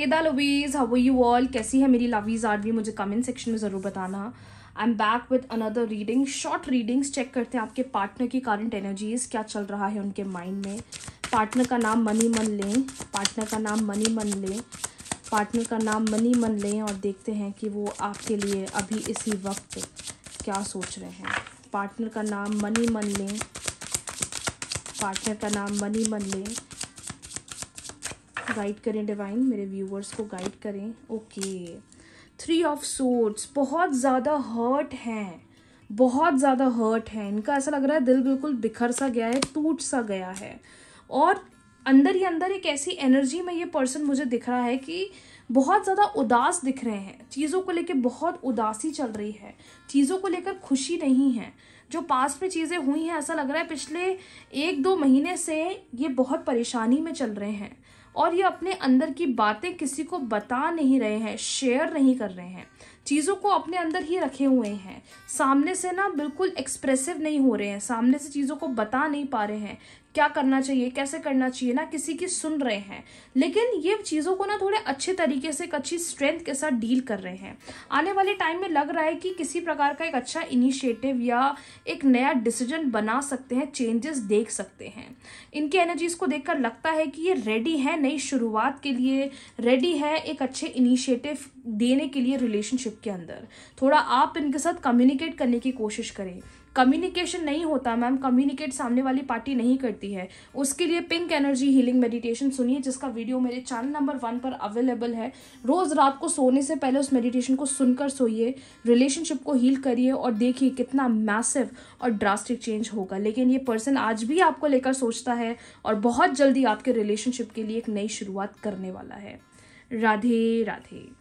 हे दा lovies how you all कैसी है मेरी लवीज आरवी मुझे कमेंट सेक्शन में ज़रूर बताना I am back with another reading short readings check करते हैं आपके पार्टनर की करंट एनर्जीज क्या चल रहा है उनके माइंड में पार्टनर का नाम मनी मन लें पार्टनर का नाम मनी मन लें पार्टनर का नाम मनी मन लें और देखते हैं कि वो आपके लिए अभी इसी वक्त क्या सोच रहे हैं पार्टनर का नाम मनी मन लें पार्टनर का नाम मनी मन लें गाइड करें डिवाइन मेरे व्यूवर्स को गाइड करें ओके थ्री ऑफ सोर्ट्स बहुत ज़्यादा हर्ट हैं बहुत ज़्यादा हर्ट हैं इनका ऐसा लग रहा है दिल बिल्कुल बिखर सा गया है टूट सा गया है और अंदर ही अंदर एक ऐसी एनर्जी में ये पर्सन मुझे दिख रहा है कि बहुत ज़्यादा उदास दिख रहे हैं चीज़ों को लेकर बहुत उदासी चल रही है चीज़ों को लेकर खुशी नहीं है जो पास में चीज़ें हुई हैं ऐसा लग रहा है पिछले एक दो महीने से ये बहुत परेशानी में चल रहे हैं और ये अपने अंदर की बातें किसी को बता नहीं रहे हैं शेयर नहीं कर रहे हैं चीज़ों को अपने अंदर ही रखे हुए हैं सामने से ना बिल्कुल एक्सप्रेसिव नहीं हो रहे हैं सामने से चीज़ों को बता नहीं पा रहे हैं क्या करना चाहिए कैसे करना चाहिए ना किसी की सुन रहे हैं लेकिन ये चीज़ों को ना थोड़े अच्छे तरीके से एक अच्छी स्ट्रेंथ के साथ डील कर रहे हैं आने वाले टाइम में लग रहा है कि किसी प्रकार का एक अच्छा इनिशिएटिव या एक नया डिसीजन बना सकते हैं चेंजेस देख सकते हैं इनके एनर्जीज को देखकर लगता है कि ये रेडी है नई शुरुआत के लिए रेडी है एक अच्छे इनिशिएटिव देने के लिए रिलेशनशिप के अंदर थोड़ा आप इनके साथ कम्युनिकेट करने की कोशिश करें कम्युनिकेशन नहीं होता मैम कम्युनिकेट सामने वाली पार्टी नहीं करती होती है उसके लिए पिंक एनर्जी हीलिंग मेडिटेशन सुनिए जिसका वीडियो मेरे चैनल नंबर वन पर अवेलेबल है रोज़ रात को सोने से पहले उस मेडिटेशन को सुनकर सोइए रिलेशनशिप को हील करिए और देखिए कितना मैसिव और ड्रास्टिक चेंज होगा लेकिन ये पर्सन आज भी आपको लेकर सोचता है और बहुत जल्दी आपके रिलेशनशिप के लिए एक नई शुरुआत करने वाला है राधे राधे